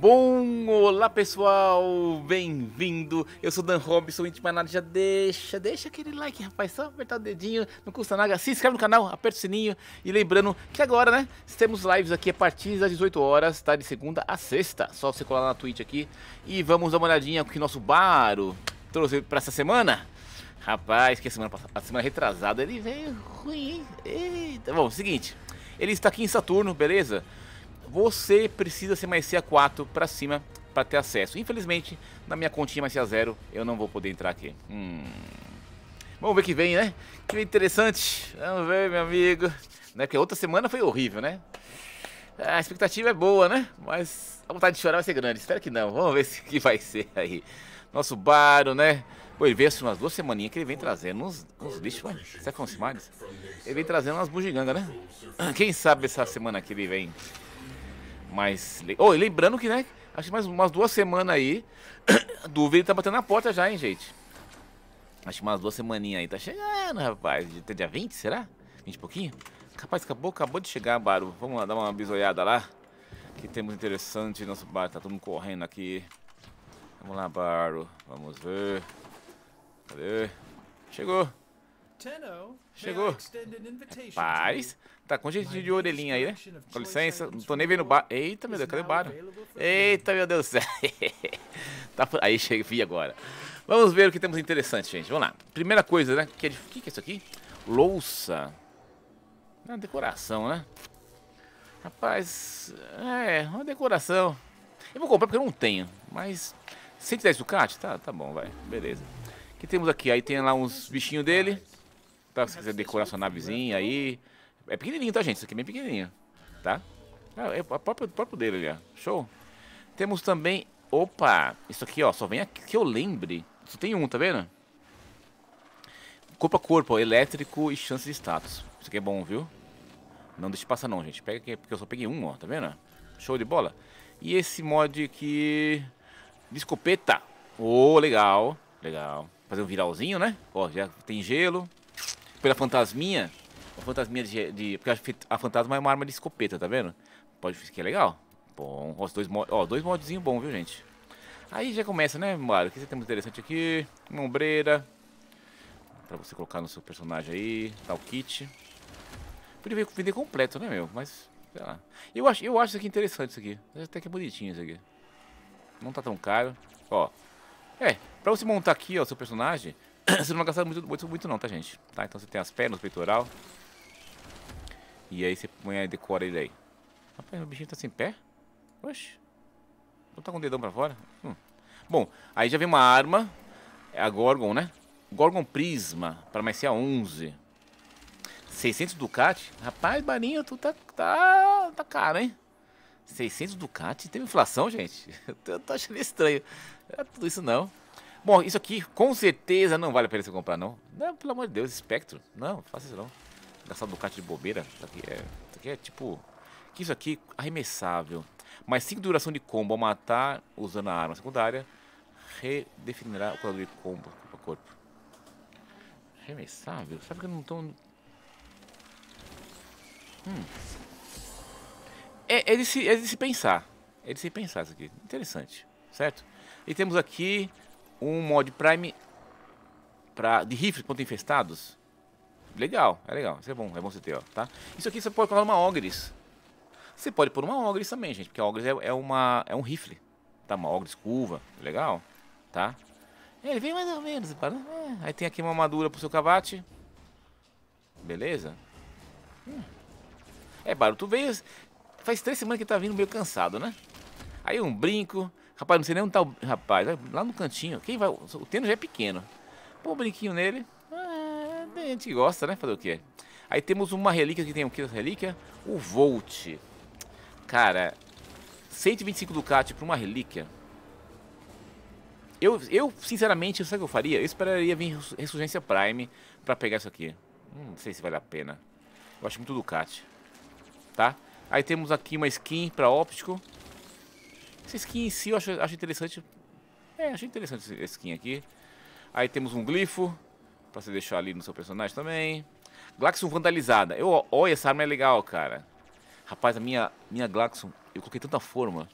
Bom, olá pessoal, bem-vindo. Eu sou Dan Robson, íntimo já deixa, deixa aquele like, rapaz, só apertar o dedinho, não custa nada. Se inscreve no canal, aperta o sininho e lembrando que agora, né, temos lives aqui a partir das 18 horas, tá, de segunda a sexta. Só você colar na Twitch aqui e vamos dar uma olhadinha com o que nosso Baro trouxe para essa semana. Rapaz, que a semana passada, a semana retrasada ele veio ruim, hein? Eita, bom, seguinte, ele está aqui em Saturno, beleza? você precisa ser mais CA4 para cima para ter acesso. Infelizmente, na minha continha mais CA0, eu não vou poder entrar aqui. Hum. Vamos ver que vem, né? Que interessante. Vamos ver, meu amigo. Né? Porque outra semana foi horrível, né? A expectativa é boa, né? Mas a vontade de chorar vai ser grande. Espero que não. Vamos ver o que vai ser aí. Nosso baro, né? Pô, ele veio assim umas duas semaninhas que ele vem trazendo uns, uns bichos, mano. Será que Ele vem trazendo umas bugigangas, né? Quem sabe essa semana que ele vem mas. Oh, lembrando que, né? Acho que mais umas duas semanas aí. Dúvida tá batendo na porta já, hein, gente? Acho que umas duas semaninhas aí. Tá chegando, rapaz. Até dia 20, será? 20 e pouquinho? Rapaz, acabou, acabou de chegar, Baru. Vamos lá dar uma bisoiada lá. Que temos interessante. Nosso bar tá todo mundo correndo aqui. Vamos lá, Baru. Vamos ver. Cadê? Chegou. Chegou. Paz. Tá com gente de orelhinha aí, né? Com licença, não tô nem vendo o bar. Eita, meu Deus, cadê o bar? Eita, meu Deus do céu. tá Aí, cheguei, vi agora. Vamos ver o que temos interessante, gente. Vamos lá. Primeira coisa, né? O que, é de... que é isso aqui? Louça. É uma decoração, né? Rapaz, é, uma decoração. Eu vou comprar porque eu não tenho, mas... 110 Ducati? Tá, tá bom, vai. Beleza. O que temos aqui? Aí tem lá uns bichinhos dele. Tá? Se quiser decorar sua navezinha aí. É pequenininho, tá, gente? Isso aqui é bem pequenininho, tá? Ah, é o próprio, próprio dele ali, ó. Show. Temos também... Opa! Isso aqui, ó. Só vem aqui que eu lembre. Só tem um, tá vendo? Corpo a corpo, ó. Elétrico e chance de status. Isso aqui é bom, viu? Não deixe passar não, gente. Pega aqui, porque eu só peguei um, ó. Tá vendo? Show de bola. E esse mod aqui... De escopeta. Ô, oh, legal. Legal. Fazer um viralzinho, né? Ó, já tem gelo pela fantasminha. A fantasminha de, de, Porque a fantasma é uma arma de escopeta, tá vendo? Pode que é legal. Bom, dois, ó, dois modzinhos bons, viu, gente? Aí já começa, né, Mario? O que você tem interessante aqui? Uma ombreira. Pra você colocar no seu personagem aí. Tal tá kit. Podia vender completo, né, meu? Mas, sei lá. Eu acho, eu acho isso aqui interessante, isso aqui. Até que é bonitinho isso aqui. Não tá tão caro. Ó. É, pra você montar aqui, ó, seu personagem, você não vai gastar muito, muito, muito não, tá, gente? Tá, então você tem as pernas, o peitoral. E aí você põe aí, decora ele aí. Rapaz, o bichinho tá sem pé? Oxe. Não tá com o dedão pra fora? Hum. Bom, aí já vem uma arma. É a Gorgon, né? Gorgon Prisma, para mais ser a 11. 600 Ducati? Rapaz, Barinho, tu tá, tá, tá caro, hein? 600 Ducati? Teve inflação, gente? Eu tô achando estranho. é tudo isso não. Bom, isso aqui com certeza não vale a pena você comprar, não. Não, pelo amor de Deus, espectro Não, faça isso não. Gastar Ducati de bobeira. Isso aqui é, isso aqui é tipo... Que isso aqui arremessável. Mais 5 duração de combo ao matar usando a arma secundária. Redefinirá o curador de combo corpo a corpo. Arremessável? Sabe que eu não tô... Hum. É, é, de se, é de se pensar. É de se pensar isso aqui. Interessante, certo? E temos aqui um mod Prime pra, de rifle contra infestados. Legal, é legal. Isso é bom, é bom você ter, ó, tá? Isso aqui você pode colocar uma Ogres. Você pode pôr uma Ogres também, gente, porque a Ogres é, é, uma, é um rifle. Tá, uma Ogres curva, legal, tá? Ele vem mais ou menos, para... Né? É. aí tem aqui uma armadura pro seu cavate. Beleza? Hum. É, Baru, tu veio... Faz três semanas que tá vindo meio cansado, né? Aí um brinco, Rapaz, não sei nem onde tá o rapaz. Lá no cantinho. Quem vai. O tênis já é pequeno. Pô, um brinquinho nele. Ah, a gente gosta, né? Fazer o quê? Aí temos uma relíquia que tem o que essa relíquia? O Volt. Cara, 125 Ducati para uma relíquia. Eu, eu sinceramente, sabe o que eu faria? Eu esperaria vir Ressurgência Prime para pegar isso aqui. Hum, não sei se vale a pena. Eu acho muito Ducati. Tá? Aí temos aqui uma skin para óptico. Essa skin em si eu acho, acho interessante. É, achei interessante essa skin aqui. Aí temos um glifo, pra você deixar ali no seu personagem também. Glaxon vandalizada. Eu, olha, essa arma é legal, cara. Rapaz, a minha, minha Glaxon, eu coloquei tanta forma.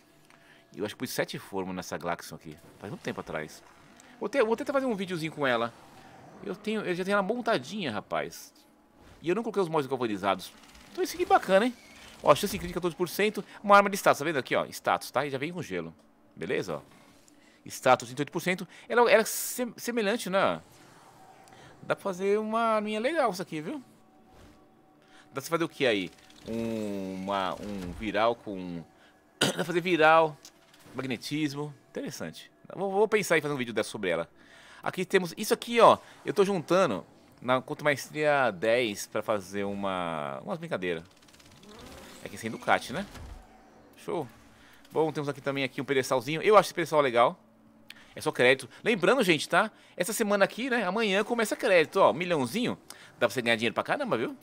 Eu acho que pus sete formas nessa Glaxon aqui. Faz muito tempo atrás. Vou, ter, vou tentar fazer um videozinho com ela. Eu, tenho, eu já tenho ela montadinha, rapaz. E eu não coloquei os mods galvanizados. Então isso aqui é bacana, hein? Ó, chance crítica 14%. É uma arma de status, tá vendo aqui, ó? Status, tá? E já vem com gelo. Beleza, ó. Status 38%. Ela, ela é semelhante, né? Dá pra fazer uma arminha legal isso aqui, viu? Dá pra fazer o que aí? Um, uma, um viral com... Dá pra fazer viral, magnetismo. Interessante. Vou, vou pensar em fazer um vídeo dessa sobre ela. Aqui temos... Isso aqui, ó. Eu tô juntando na Conto Maestria 10 pra fazer uma... Umas brincadeiras. É que sem Ducati, né? Show. Bom, temos aqui também aqui um pedestalzinho. Eu acho esse pedestal legal. É só crédito. Lembrando, gente, tá? Essa semana aqui, né? Amanhã começa crédito, ó. Milhãozinho. Dá pra você ganhar dinheiro pra caramba, viu?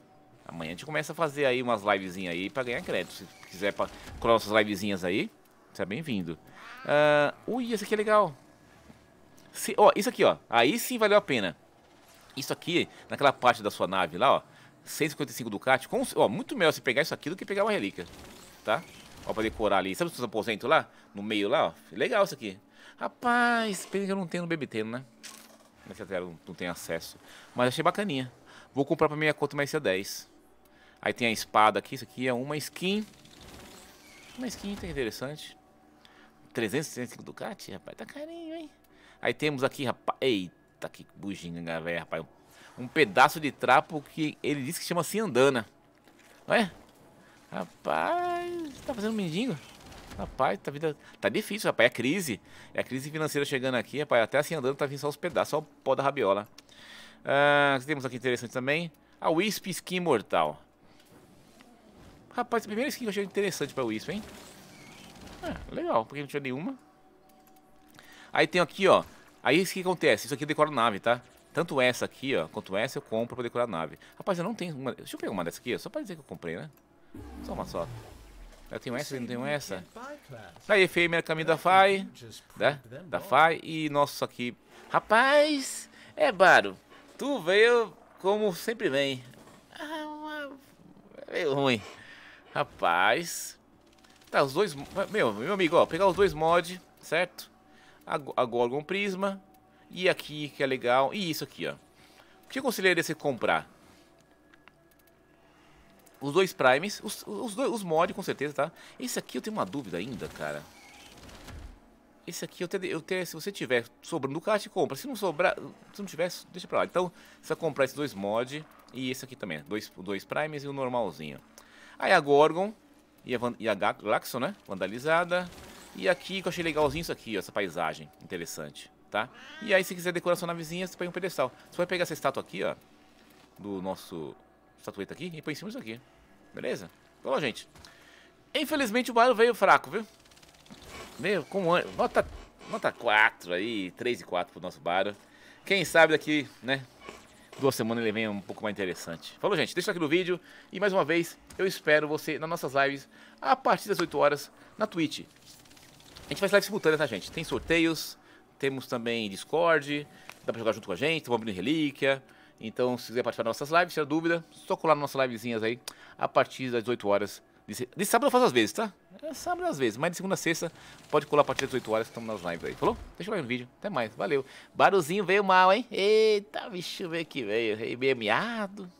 Amanhã a gente começa a fazer aí umas livezinhas aí pra ganhar crédito. Se quiser pra... colar nossas livezinhas aí, você é bem-vindo. Uh... Ui, esse aqui é legal. Se... Ó, isso aqui, ó. Aí sim valeu a pena. Isso aqui, naquela parte da sua nave lá, ó. 155 Ducati. Com, ó, muito melhor você pegar isso aqui do que pegar uma relíquia, tá? Ó, pra decorar ali. Sabe os seus aposentos lá? No meio lá, ó. Legal isso aqui. Rapaz, pena que eu não tenho no BBT, né? Nessa tela não, não tem acesso. Mas achei bacaninha. Vou comprar pra minha conta mais C10. Aí tem a espada aqui. Isso aqui é uma skin. Uma skin tá interessante. 365 Ducati, rapaz. Tá carinho, hein? Aí temos aqui, rapaz. Eita, que bugiga, velho, rapaz um pedaço de trapo que ele disse que chama ciandana. Não é? Rapaz, tá fazendo um mendigo? Rapaz, tá, vida, tá difícil, rapaz. É crise. É a crise financeira chegando aqui, rapaz. Até assim andando tá vindo só os pedaços, só o pó da rabiola. Ah, temos aqui interessante também. A Wisp Skin Mortal. Rapaz, a primeira skin que eu achei interessante pra Wisp, hein? É, legal, porque não tinha nenhuma. Aí tem aqui, ó. Aí o que acontece? Isso aqui decora nave, tá? Tanto essa aqui, ó, quanto essa eu compro pra decorar a nave. Rapaz, eu não tenho uma... Deixa eu pegar uma dessa aqui, só pra dizer que eu comprei, né? Só uma só. Eu tenho essa e não tenho essa. Tá aí, efêmera caminho da FAI. Né? Da FAI. E nosso aqui. Rapaz, é Baro. Tu veio como sempre vem. É meio ruim. Rapaz. Tá, os dois... Meu, meu amigo, ó. Pegar os dois mods, certo? agora a Gorgon Prisma. E aqui, que é legal. E isso aqui, ó. O que eu aconselharia você comprar? Os dois primes, os, os, os mod com certeza, tá? Esse aqui eu tenho uma dúvida ainda, cara. Esse aqui eu tenho, eu tenho se você tiver sobrando no caixa, compra. Se não sobrar, se não tiver, deixa pra lá. Então, você vai comprar esses dois mod e esse aqui também, dois, dois primes e o um normalzinho. Aí a Gorgon e a, e a Glaxon, né? Vandalizada. E aqui que eu achei legalzinho isso aqui, ó, essa paisagem interessante tá? E aí, se quiser decoração na vizinha, você põe um pedestal. Você vai pegar essa estátua aqui, ó, do nosso estatueta aqui, e põe em cima disso aqui, beleza? Falou, gente. Infelizmente, o bairro veio fraco, viu? um ano Nota, nota 4 aí, 3 e 4 pro nosso bairro. Quem sabe daqui, né, duas semanas ele vem um pouco mais interessante. Falou, gente. Deixa aqui no vídeo. E mais uma vez, eu espero você nas nossas lives a partir das 8 horas na Twitch. A gente faz live simultânea, tá, gente? Tem sorteios, temos também Discord, dá pra jogar junto com a gente, estamos abrindo relíquia. Então, se quiser participar das nossas lives, tiver dúvida, só colar nas nossas livezinhas aí, a partir das 18 horas. De, de sábado eu faço às vezes, tá? É sábado às vezes, mas de segunda a sexta pode colar a partir das 8 horas, estamos nas lives aí. Falou? Deixa eu like no vídeo. Até mais, valeu. Baruzinho veio mal, hein? Eita, bicho, veio que veio. bem miado.